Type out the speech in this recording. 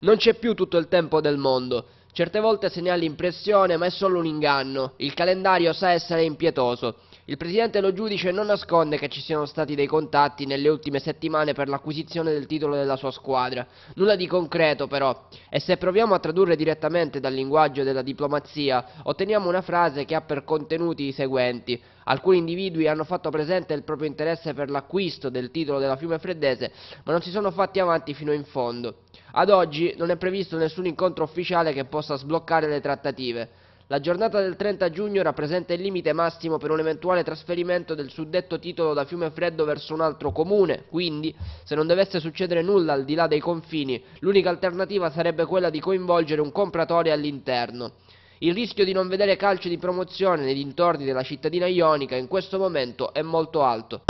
Non c'è più tutto il tempo del mondo. Certe volte se ne ha l'impressione, ma è solo un inganno. Il calendario sa essere impietoso. Il presidente Lo Giudice non nasconde che ci siano stati dei contatti nelle ultime settimane per l'acquisizione del titolo della sua squadra. Nulla di concreto, però. E se proviamo a tradurre direttamente dal linguaggio della diplomazia, otteniamo una frase che ha per contenuti i seguenti. Alcuni individui hanno fatto presente il proprio interesse per l'acquisto del titolo della Fiume Freddese, ma non si sono fatti avanti fino in fondo. Ad oggi non è previsto nessun incontro ufficiale che possa sbloccare le trattative. La giornata del 30 giugno rappresenta il limite massimo per un eventuale trasferimento del suddetto titolo da Fiumefreddo verso un altro comune, quindi, se non dovesse succedere nulla al di là dei confini, l'unica alternativa sarebbe quella di coinvolgere un compratore all'interno. Il rischio di non vedere calcio di promozione nei dintorni della cittadina ionica in questo momento è molto alto.